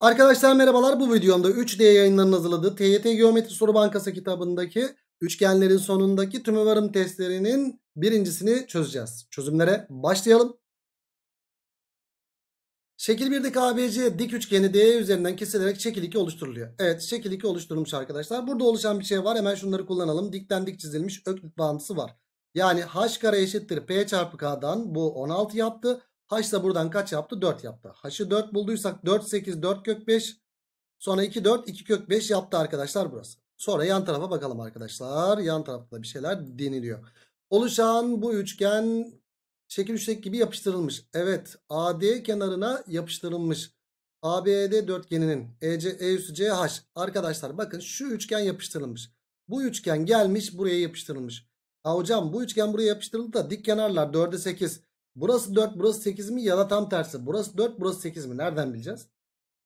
Arkadaşlar merhabalar bu videomda 3D yayınlarının hazırladığı TYT Geometri Soru Bankası kitabındaki üçgenlerin sonundaki tümüvarım testlerinin birincisini çözeceğiz. Çözümlere başlayalım. Şekil 1'deki ABC dik üçgeni DE üzerinden kesilerek şekil 2 oluşturuluyor. Evet şekil 2 oluşturulmuş arkadaşlar. Burada oluşan bir şey var hemen şunları kullanalım. Dikten dik çizilmiş öklit bağıntısı var. Yani h kare eşittir p çarpı k'dan bu 16 yaptı. Haş da buradan kaç yaptı? 4 yaptı. Haşı 4 bulduysak 4 8 4 kök 5 sonra 2 4 2 kök 5 yaptı arkadaşlar burası. Sonra yan tarafa bakalım arkadaşlar. Yan tarafta da bir şeyler deniliyor. Oluşan bu üçgen şekil üçgen gibi yapıştırılmış. Evet AD kenarına yapıştırılmış. ABD dörtgeninin EC, E, e üstü CH. Arkadaşlar bakın şu üçgen yapıştırılmış. Bu üçgen gelmiş buraya yapıştırılmış. Ha hocam bu üçgen buraya yapıştırıldı da dik kenarlar 4'e 8. Burası 4 burası 8 mi ya da tam tersi burası 4 burası 8 mi nereden bileceğiz?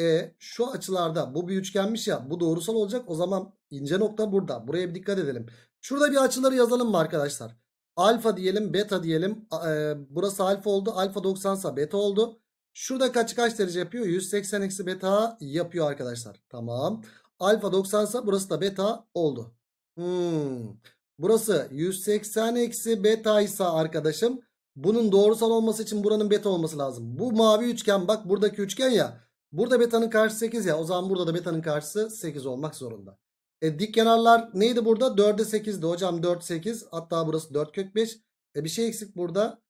E şu açılarda bu bir üçgenmiş ya bu doğrusal olacak o zaman ince nokta burada buraya bir dikkat edelim. Şurada bir açıları yazalım mı arkadaşlar? Alfa diyelim beta diyelim e, burası alfa oldu alfa 90 sa beta oldu. Şurada kaç kaç derece yapıyor? 180 eksi beta yapıyor arkadaşlar. Tamam. Alfa 90 sa burası da beta oldu. Hmm. Burası 180 eksi beta ise arkadaşım bunun doğrusal olması için buranın beta olması lazım. Bu mavi üçgen bak buradaki üçgen ya. Burada betanın karşısı 8 ya. O zaman burada da betanın karşısı 8 olmak zorunda. E, dik kenarlar neydi burada? 4'e 8'di hocam 4 8. Hatta burası 4 kök 5. E, bir şey eksik burada.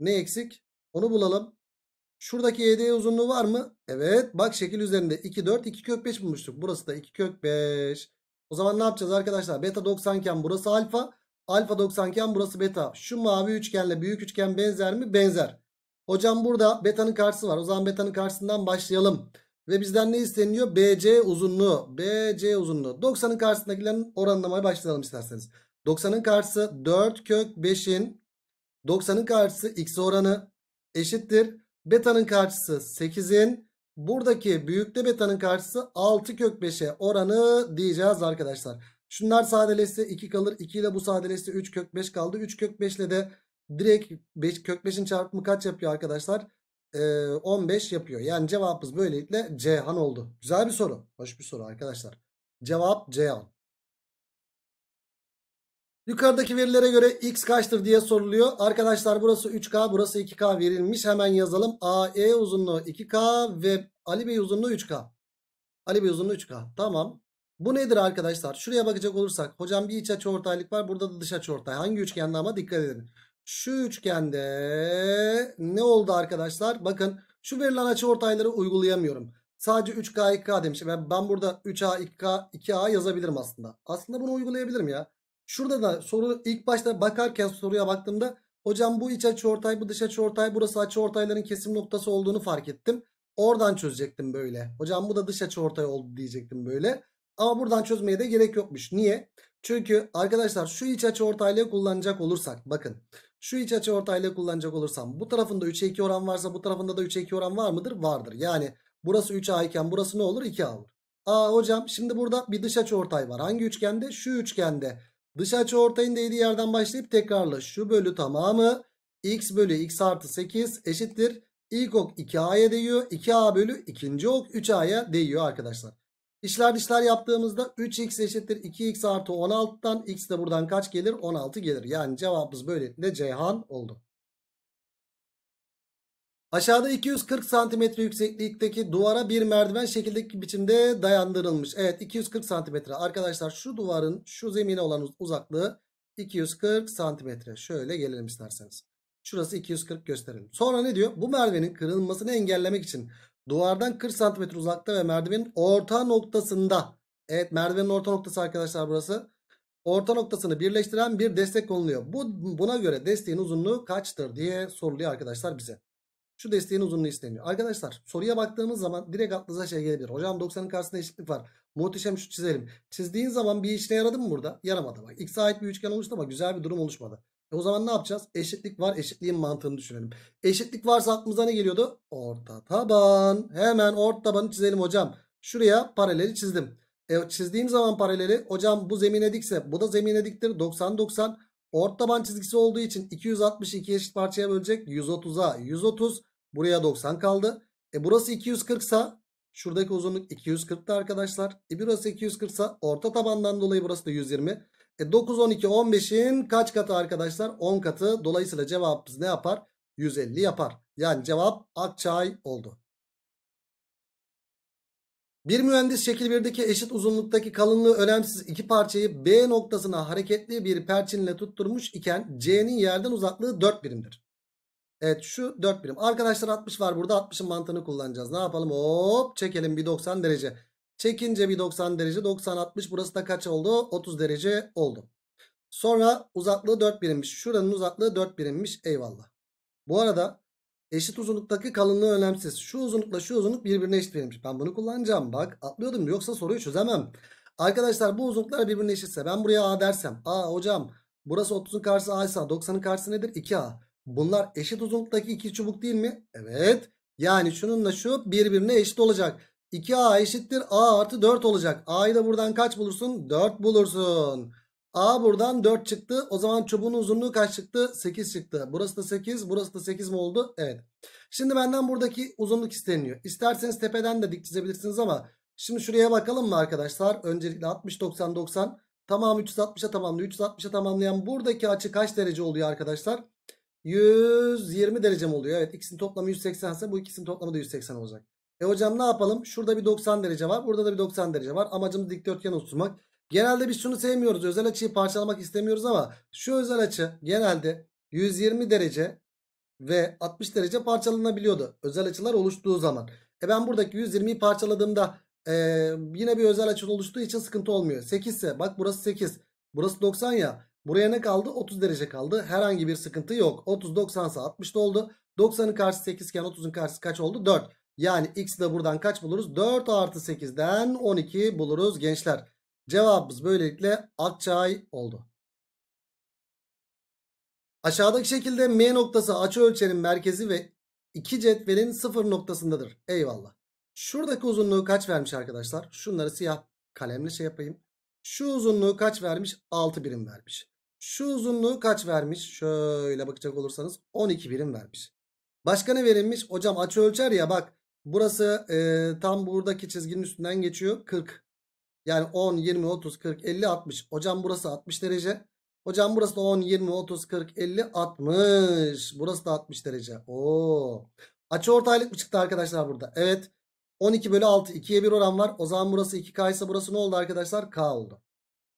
Ne eksik? Onu bulalım. Şuradaki ED uzunluğu var mı? Evet. Bak şekil üzerinde 2 4 2 kök 5 bulmuştuk. Burası da 2 kök 5. O zaman ne yapacağız arkadaşlar? Beta 90 iken burası alfa. Alfa 90 iken burası beta. Şu mavi üçgenle büyük üçgen benzer mi? Benzer. Hocam burada betanın karşısı var. O zaman betanın karşısından başlayalım. Ve bizden ne isteniyor? BC uzunluğu. BC uzunluğu. 90'ın karşısındakilerin oranlamaya başlayalım isterseniz. 90'ın karşısı 4 kök 5'in 90'ın karşısı x oranı eşittir. Beta'nın karşısı 8'in buradaki büyükte beta'nın karşısı 6 kök 5'e oranı diyeceğiz arkadaşlar. Şunlar sadeleşse 2 kalır. 2 ile bu sadeleşse 3 kök 5 kaldı. 3 kök 5 ile de direkt 5, kök 5'in çarpımı kaç yapıyor arkadaşlar? Ee, 15 yapıyor. Yani cevabımız böylelikle Cihan oldu. Güzel bir soru. Hoş bir soru arkadaşlar. Cevap Cihan. Yukarıdaki verilere göre x kaçtır diye soruluyor. Arkadaşlar burası 3K burası 2K verilmiş. Hemen yazalım. AE uzunluğu 2K ve Ali Bey uzunluğu 3K. Ali Bey uzunluğu 3K. Tamam. Bu nedir arkadaşlar? Şuraya bakacak olursak hocam bir iç açı ortaylık var. Burada da dış açı ortay. Hangi üçgende ama dikkat edin. Şu üçgende ne oldu arkadaşlar? Bakın şu verilen açı ortayları uygulayamıyorum. Sadece 3K 2K demişim. ben ben burada 3A 2K 2A yazabilirim aslında. Aslında bunu uygulayabilirim ya. Şurada da soru ilk başta bakarken soruya baktığımda hocam bu iç açı ortay bu dış açı ortay burası açı ortayların kesim noktası olduğunu fark ettim. Oradan çözecektim böyle. Hocam bu da dış açı ortay oldu diyecektim böyle. Ama buradan çözmeye de gerek yokmuş. Niye? Çünkü arkadaşlar şu iç açı ortaylığı kullanacak olursak bakın şu iç açı ortaylığı kullanacak olursam bu tarafında 3'e 2 oran varsa bu tarafında da 3'e 2 oran var mıdır? Vardır. Yani burası 3A iken burası ne olur? 2A olur. Aa hocam şimdi burada bir dış açı ortay var. Hangi üçgende? Şu üçgende. Dış açı ortayın değdiği yerden başlayıp tekrarla şu bölü tamamı x bölü x artı 8 eşittir. İlk ok 2a'ya değiyor. 2a bölü ikinci ok 3a'ya değiyor arkadaşlar. İşler dışlar yaptığımızda 3x eşittir 2x artı 16'dan x de buradan kaç gelir? 16 gelir. Yani cevabımız böylelikle Ceyhan oldu. Aşağıda 240 cm yükseklikteki duvara bir merdiven şekildeki biçimde dayandırılmış. Evet 240 cm. Arkadaşlar şu duvarın şu zemine olan uzaklığı 240 cm. Şöyle gelelim isterseniz. Şurası 240 gösterelim. Sonra ne diyor? Bu merdivenin kırılmasını engellemek için Duvardan 40 cm uzakta ve merdivenin orta noktasında. Evet merdivenin orta noktası arkadaşlar burası. Orta noktasını birleştiren bir destek konuluyor. Bu, buna göre desteğin uzunluğu kaçtır diye soruluyor arkadaşlar bize. Şu desteğin uzunluğu isteniyor. Arkadaşlar soruya baktığımız zaman direkt aklınıza şey gelebilir. Hocam 90'ın karşısında eşitlik var. Muhteşem şu çizelim. Çizdiğin zaman bir işine yaradı mı burada? Yaramadı. Bak x'e ait bir üçgen oluştu ama güzel bir durum oluşmadı. E o zaman ne yapacağız? Eşitlik var. Eşitliğin mantığını düşünelim. Eşitlik varsa aklımıza ne geliyordu? Orta taban. Hemen orta tabanı çizelim hocam. Şuraya paraleli çizdim. E, çizdiğim zaman paraleli hocam bu zemine dikse bu da zemine diktir. 90-90. Orta taban çizgisi olduğu için 260'ı 2 eşit parçaya bölecek. 130'a 130. Buraya 90 kaldı. E burası 240 sa şuradaki uzunluk 240'tı arkadaşlar. E burası 240 sa orta tabandan dolayı burası da 120. E 9, 12, 15'in kaç katı arkadaşlar? 10 katı. Dolayısıyla cevabımız ne yapar? 150 yapar. Yani cevap Akçay oldu. Bir mühendis şekil 1'deki eşit uzunluktaki kalınlığı önemsiz iki parçayı B noktasına hareketli bir perçinle tutturmuş iken C'nin yerden uzaklığı 4 birimdir. Evet şu 4 birim. Arkadaşlar 60 var burada 60'ın mantığını kullanacağız. Ne yapalım? Hop çekelim bir 90 derece. Çekince bir 90 derece 90 60 burası da kaç oldu? 30 derece oldu. Sonra uzaklığı 4 birimmiş. Şuranın uzaklığı 4 birimmiş. Eyvallah. Bu arada eşit uzunluktaki kalınlığı önemsiz. Şu uzunlukla şu uzunluk birbirine eşit birimmiş. Ben bunu kullanacağım. Bak atlıyordum yoksa soruyu çözemem. Arkadaşlar bu uzunluklar birbirine eşitse ben buraya A dersem. A hocam burası 30'un karşısı A ise 90'ın karşısı nedir? 2A. Bunlar eşit uzunluktaki iki çubuk değil mi? Evet. Yani şununla şu birbirine eşit olacak. 2a eşittir a artı 4 olacak. a'yı da buradan kaç bulursun? 4 bulursun. a buradan 4 çıktı. O zaman çubuğun uzunluğu kaç çıktı? 8 çıktı. Burası da 8. Burası da 8 mi oldu? Evet. Şimdi benden buradaki uzunluk isteniyor. İsterseniz tepeden de dik çizebilirsiniz ama şimdi şuraya bakalım mı arkadaşlar? Öncelikle 60, 90, 90. Tamam 360'a tamamlıyor. 360'a tamamlayan buradaki açı kaç derece oluyor arkadaşlar? 120 derece mi oluyor? Evet ikisinin toplamı 180 ise bu ikisinin toplamı da 180 olacak. E hocam ne yapalım? Şurada bir 90 derece var. Burada da bir 90 derece var. Amacımız dikdörtgen oluşturmak. Genelde biz şunu sevmiyoruz. Özel açıyı parçalamak istemiyoruz ama şu özel açı genelde 120 derece ve 60 derece parçalanabiliyordu. Özel açılar oluştuğu zaman. E ben buradaki 120'yi parçaladığımda e, yine bir özel açı oluştuğu için sıkıntı olmuyor. 8 ise bak burası 8. Burası 90 ya. Buraya ne kaldı? 30 derece kaldı. Herhangi bir sıkıntı yok. 30 90 ise 60 oldu. 90'ın karşısı 8 iken 30'un karşısı kaç oldu? 4. Yani x'i de buradan kaç buluruz? 4 artı 8'den 12 buluruz gençler. Cevabımız böylelikle Akçay oldu. Aşağıdaki şekilde M noktası açı ölçenin merkezi ve iki cetvelin sıfır noktasındadır. Eyvallah. Şuradaki uzunluğu kaç vermiş arkadaşlar? Şunları siyah kalemle şey yapayım. Şu uzunluğu kaç vermiş? 6 birim vermiş. Şu uzunluğu kaç vermiş? Şöyle bakacak olursanız 12 birim vermiş. Başka ne verilmiş? Hocam açı ölçer ya bak. Burası e, tam buradaki çizginin üstünden geçiyor. 40. Yani 10, 20, 30, 40, 50, 60. Hocam burası 60 derece. Hocam burası da 10, 20, 30, 40, 50, 60. Burası da 60 derece. Oo. Açı ortaylık mı çıktı arkadaşlar burada? Evet. 12 bölü 6. 2'ye 1 oran var. O zaman burası 2K ise burası ne oldu arkadaşlar? K oldu.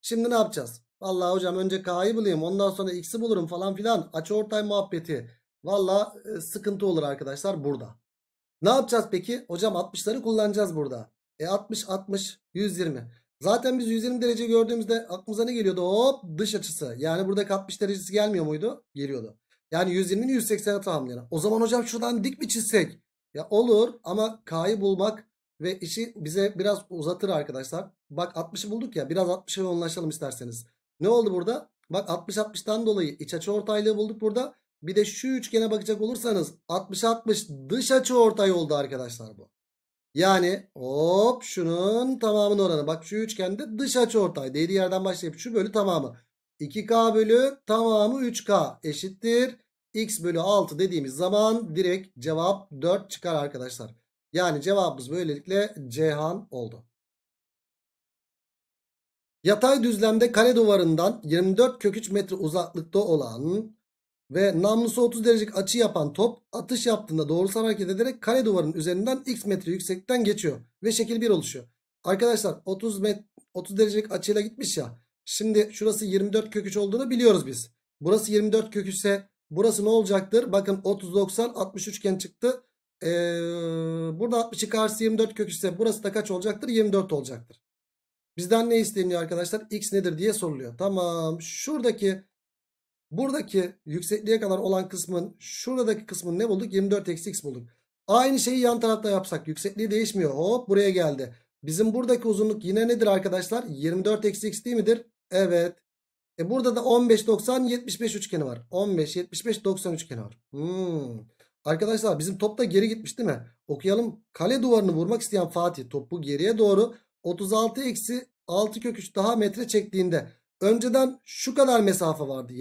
Şimdi ne yapacağız? Valla hocam önce K'yı bulayım. Ondan sonra X'i bulurum falan filan. Açı ortay muhabbeti. Valla sıkıntı olur arkadaşlar burada. Ne yapacağız peki? Hocam 60'ları kullanacağız burada. E 60 60 120. Zaten biz 120 derece gördüğümüzde aklımıza ne geliyordu? Hop dış açısı. Yani burada 60 derecesi gelmiyor muydu? Geliyordu. Yani 120'nin 180'e tamamlayan. O zaman hocam şuradan dik mi çizsek? Ya olur ama K'yı bulmak ve işi bize biraz uzatır arkadaşlar. Bak 60'ı bulduk ya biraz 60'a yoğunlaşalım isterseniz. Ne oldu burada? Bak 60-60'tan dolayı iç açı ortaylığı bulduk burada. Bir de şu üçgene bakacak olursanız 60-60 dış açı ortay oldu arkadaşlar bu. Yani hop şunun tamamının oranı. Bak şu üçgende dış açı ortay. Değdiği yerden başlayıp şu bölü tamamı. 2K bölü tamamı 3K eşittir. X bölü 6 dediğimiz zaman direkt cevap 4 çıkar arkadaşlar. Yani cevabımız böylelikle Cihan oldu. Yatay düzlemde kare duvarından 24 kök 3 metre uzaklıkta olan ve namlusu 30 derecelik açı yapan top atış yaptığında doğrusal hareket ederek kare duvarın üzerinden x metre yüksekten geçiyor ve şekil 1 oluşuyor. Arkadaşlar 30 met 30 derecelik açıyla gitmiş ya. Şimdi şurası 24 köküç olduğunu biliyoruz biz. Burası 24 köküçse burası ne olacaktır? Bakın 30 90 60 üçgen çıktı. Ee, burada 60'ı karşısı 24 köküçse burası da kaç olacaktır? 24 olacaktır. Bizden ne isteniyor arkadaşlar? X nedir diye soruluyor. Tamam. Şuradaki Buradaki yüksekliğe kadar olan kısmın şuradaki kısmını ne bulduk? 24 eksi x bulduk. Aynı şeyi yan tarafta yapsak yüksekliği değişmiyor. Hop buraya geldi. Bizim buradaki uzunluk yine nedir arkadaşlar? 24 eksi x değil midir? Evet. E burada da 15 90 75 üçgeni var. 15 75 90 üçgeni var. Hmm. Arkadaşlar bizim top da geri gitmiş değil mi? Okuyalım. Kale duvarını vurmak isteyen Fatih topu geriye doğru 36 eksi 6 kök 3 daha metre çektiğinde Önceden şu kadar mesafe vardı.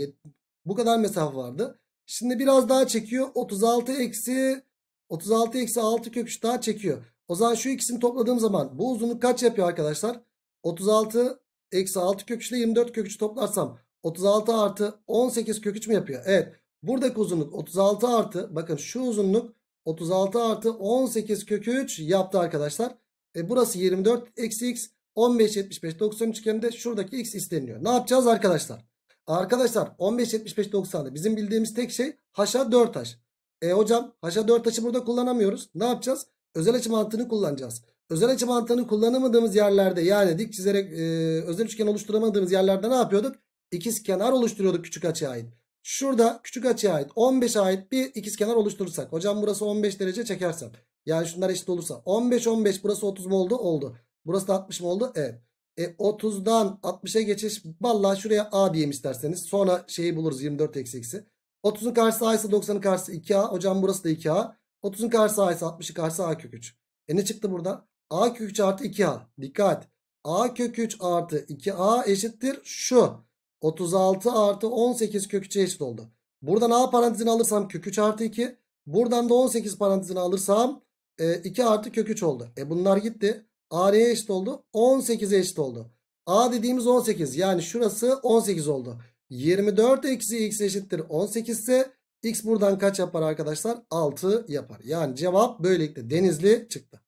Bu kadar mesafe vardı. Şimdi biraz daha çekiyor. 36 eksi 36 eksi 6 kök 3 daha çekiyor. O zaman şu ikisini topladığım zaman bu uzunluk kaç yapıyor arkadaşlar? 36 eksi 6 kök 3 ile 24 kök 3 toplarsam 36 artı 18 kök 3 mü yapıyor? Evet. Buradaki uzunluk 36 artı bakın şu uzunluk 36 artı 18 kök 3 yaptı arkadaşlar. E burası 24 eksi x 15 75 90 üçgeninde şuradaki x isteniyor. Ne yapacağız arkadaşlar? Arkadaşlar 15 75 90'da bizim bildiğimiz tek şey haşa 4 haş. E hocam haşa 4 haşı burada kullanamıyoruz. Ne yapacağız? Özel açı mantığını kullanacağız. Özel açı mantığını kullanamadığımız yerlerde yani dik çizerek e, özel üçgen oluşturamadığımız yerlerde ne yapıyorduk? İkiz kenar oluşturuyorduk küçük açıya ait. Şurada küçük açıya ait 15'e ait bir ikiz kenar oluşturursak. Hocam burası 15 derece çekersem. Yani şunlar eşit olursa 15 15 burası 30 mu oldu? Oldu. Burası da 60 mı oldu? Evet. E 30'dan 60'a geçiş. Vallahi şuraya A diyeyim isterseniz. Sonra şeyi buluruz 24 eksi 30'un karşısı A ise 90'ın karşısı 2A. Hocam burası da 2A. 30'un karşısı A ise 60'ın karşısı A kök 3. E ne çıktı burada? A kök 3 artı 2A. Dikkat. A kök 3 artı 2A eşittir şu. 36 artı 18 kök 3'e eşit oldu. Buradan A parantezini alırsam kök 3 artı 2. Buradan da 18 parantezini alırsam e, 2 artı kök 3 oldu. E bunlar gitti. A neye eşit oldu? 18'e eşit oldu. A dediğimiz 18 yani şurası 18 oldu. 24 eksi x eşittir 18 ise x buradan kaç yapar arkadaşlar? 6 yapar. Yani cevap böylelikle denizli çıktı.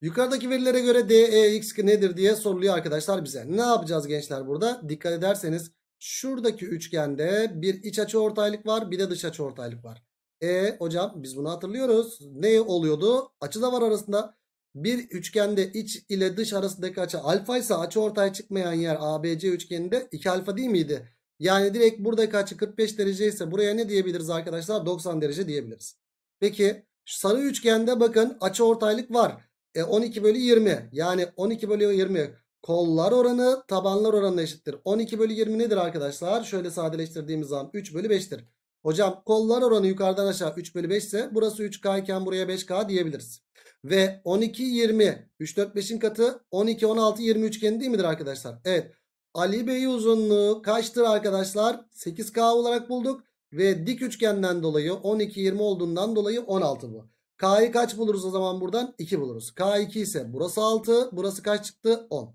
Yukarıdaki verilere göre d DEX nedir diye soruluyor arkadaşlar bize. Ne yapacağız gençler burada? Dikkat ederseniz şuradaki üçgende bir iç açı ortaylık var bir de dış açı ortaylık var. E hocam biz bunu hatırlıyoruz. Ne oluyordu? Açı da var arasında. Bir üçgende iç ile dış arasındaki açı alfa ise açı ortaya çıkmayan yer ABC üçgeninde 2 alfa değil miydi? Yani direkt buradaki açı 45 derece ise buraya ne diyebiliriz arkadaşlar? 90 derece diyebiliriz. Peki sarı üçgende bakın açı ortaylık var. E 12 bölü 20 yani 12 bölü 20 kollar oranı tabanlar oranına eşittir. 12 bölü 20 nedir arkadaşlar? Şöyle sadeleştirdiğimiz zaman 3 bölü 5'tir. Hocam kollar oranı yukarıdan aşağı 3 bölü 5 ise burası 3K iken buraya 5K diyebiliriz. Ve 12, 20. 3, 4, 5'in katı 12, 16, 20 üçgeni değil midir arkadaşlar? Evet. Ali Bey uzunluğu kaçtır arkadaşlar? 8K olarak bulduk. Ve dik üçgenden dolayı 12, 20 olduğundan dolayı 16 bu. K'yı kaç buluruz o zaman buradan? 2 buluruz. K2 ise burası 6. Burası kaç çıktı? 10.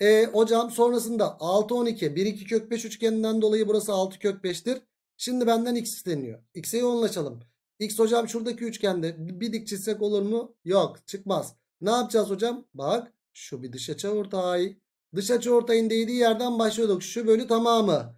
E, hocam sonrasında 6, 12. 1, 2 kök 5 üçgeninden dolayı burası 6 kök 5'tir. Şimdi benden x isteniyor. X'e yoğunlaşalım. X hocam şuradaki üçgende bir dik çizsek olur mu? Yok çıkmaz. Ne yapacağız hocam? Bak şu bir dış açı ortay. Dış açı ortayın değdiği yerden başlıyorduk. Şu bölü tamamı.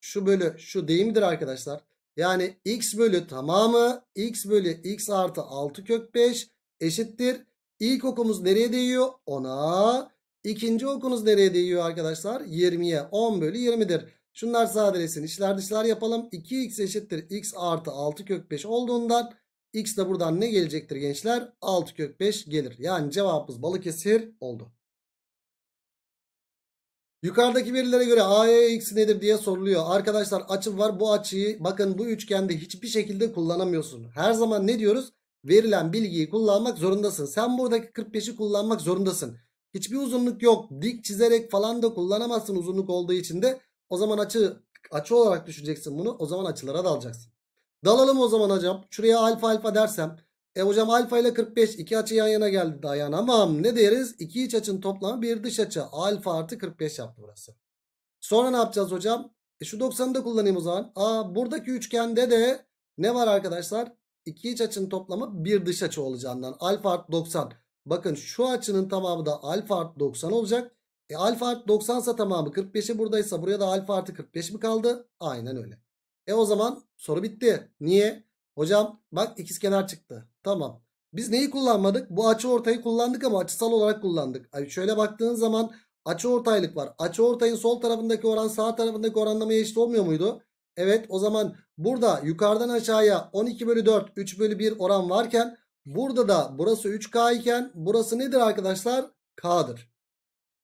Şu bölü şu değil midir arkadaşlar? Yani x bölü tamamı x bölü x artı 6 kök 5 eşittir. İlk okumuz nereye değiyor? 10'a. İkinci okunuz nereye değiyor arkadaşlar? 20'ye. 10 bölü 20'dir. Şunlar sadelesin, İçler dışlar yapalım. 2x eşittir x artı 6 kök 5 olduğundan x de buradan ne gelecektir gençler? 6 kök 5 gelir. Yani cevabımız Balıkesir oldu. Yukarıdaki verilere göre AE eksi nedir diye soruluyor. Arkadaşlar açı var bu açıyı bakın bu üçgende hiçbir şekilde kullanamıyorsun. Her zaman ne diyoruz? Verilen bilgiyi kullanmak zorundasın. Sen buradaki 45'i kullanmak zorundasın. Hiçbir uzunluk yok. Dik çizerek falan da kullanamazsın uzunluk olduğu için de. O zaman açı açı olarak düşüneceksin bunu. O zaman açılara dalacaksın. Dalalım o zaman hocam. Şuraya alfa alfa dersem. E hocam alfa ile 45 iki açı yan yana geldi dayanamam. Ne deriz? İki iç açının toplamı bir dış açı. Alfa artı 45 yaptı burası. Sonra ne yapacağız hocam? E şu 90'ı da kullanayım o zaman. Aa, buradaki üçgende de ne var arkadaşlar? İki iç açının toplamı bir dış açı olacağından. Alfa artı 90. Bakın şu açının tamamı da alfa artı 90 olacak. E alfa artı 90 sa tamamı 45'i buradaysa buraya da alfa artı 45 mi kaldı? Aynen öyle. E o zaman soru bitti. Niye? Hocam bak ikizkenar çıktı. Tamam. Biz neyi kullanmadık? Bu açı ortayı kullandık ama açısal olarak kullandık. Ay şöyle baktığın zaman açı ortaylık var. Açı ortayın sol tarafındaki oran sağ tarafındaki oranlamaya eşit olmuyor muydu? Evet o zaman burada yukarıdan aşağıya 12 bölü 4 3 bölü 1 oran varken burada da burası 3K iken burası nedir arkadaşlar? K'dır.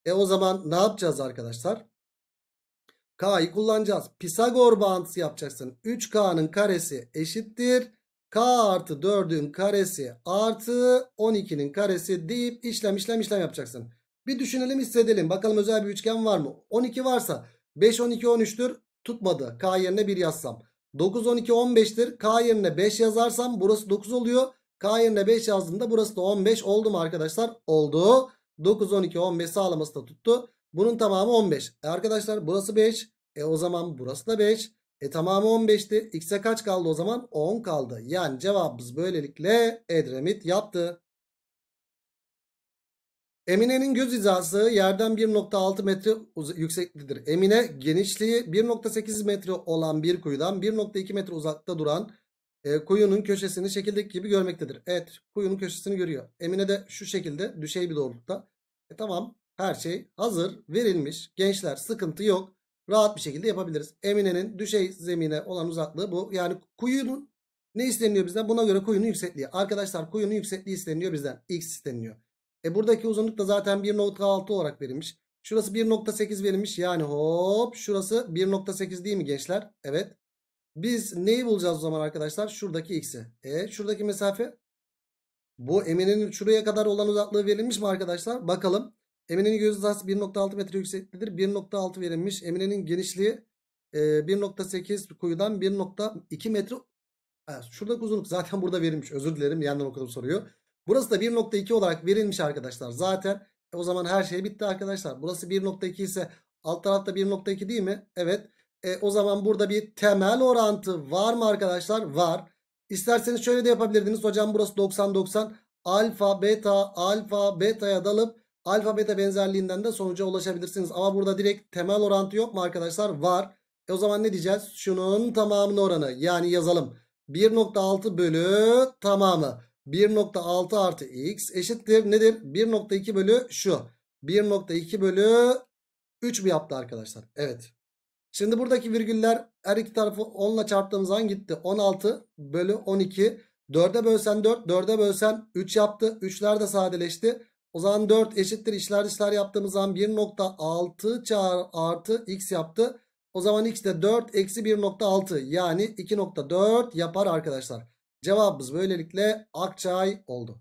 E o zaman ne yapacağız arkadaşlar? K'yı kullanacağız. Pisagor bağıntısı yapacaksın. 3K'nın karesi eşittir. K artı 4'ün karesi artı 12'nin karesi deyip işlem işlem işlem yapacaksın. Bir düşünelim hissedelim. Bakalım özel bir üçgen var mı? 12 varsa 5 12 13'tür. Tutmadı. K yerine 1 yazsam. 9 12 15'tir. K yerine 5 yazarsam burası 9 oluyor. K yerine 5 yazdığımda burası da 15 oldu mu arkadaşlar? Oldu. 9, 12, 15 sağlaması da tuttu. Bunun tamamı 15. E arkadaşlar burası 5. E o zaman burası da 5. E tamamı 15'ti. X'e kaç kaldı o zaman? 10 kaldı. Yani cevabımız böylelikle Edremit yaptı. Emine'nin göz hizası yerden 1.6 metre yükseklidir. Emine genişliği 1.8 metre olan bir kuyudan 1.2 metre uzakta duran e, kuyunun köşesini şekildeki gibi görmektedir. Evet kuyunun köşesini görüyor. Emine de şu şekilde düşey bir doğrultuda. E, tamam her şey hazır verilmiş. Gençler sıkıntı yok. Rahat bir şekilde yapabiliriz. Emine'nin düşey zemine olan uzaklığı bu. Yani kuyunun ne isteniyor bizden? Buna göre kuyunun yüksekliği. Arkadaşlar kuyunun yüksekliği isteniyor bizden. X isteniyor. E buradaki uzunluk da zaten 1.6 olarak verilmiş. Şurası 1.8 verilmiş. Yani hop şurası 1.8 değil mi gençler? Evet. Biz neyi bulacağız o zaman arkadaşlar? Şuradaki x'i. E şuradaki mesafe? Bu Emine'nin şuraya kadar olan uzaklığı verilmiş mi arkadaşlar? Bakalım. Emine'nin göz hizası 1.6 metre yüksekliğidir. 1.6 verilmiş. Emine'nin genişliği 1.8 e, kuyudan 1.2 metre. Şuradaki uzunluk zaten burada verilmiş. Özür dilerim. Yandan okudum soruyor. Burası da 1.2 olarak verilmiş arkadaşlar. Zaten e, o zaman her şey bitti arkadaşlar. Burası 1.2 ise alt tarafta 1.2 değil mi? Evet. E, o zaman burada bir temel orantı var mı arkadaşlar? Var. İsterseniz şöyle de yapabilirdiniz. Hocam burası 90-90. Alfa, beta, alfa, beta'ya dalıp alfa, beta benzerliğinden de sonuca ulaşabilirsiniz. Ama burada direkt temel orantı yok mu arkadaşlar? Var. E o zaman ne diyeceğiz? Şunun tamamının oranı. Yani yazalım. 1.6 bölü tamamı. 1.6 artı x eşittir. Nedir? 1.2 bölü şu. 1.2 bölü 3 mü yaptı arkadaşlar? Evet. Şimdi buradaki virgüller her iki tarafı 10 ile çarptığımız zaman gitti. 16 bölü 12. 4'e bölsen 4. 4'e bölsen 3 yaptı. 3'ler de sadeleşti. O zaman 4 eşittir. işler dışlar yaptığımız zaman 1.6 çağır artı x yaptı. O zaman x de 4 eksi 1.6 yani 2.4 yapar arkadaşlar. Cevabımız böylelikle Akçay oldu.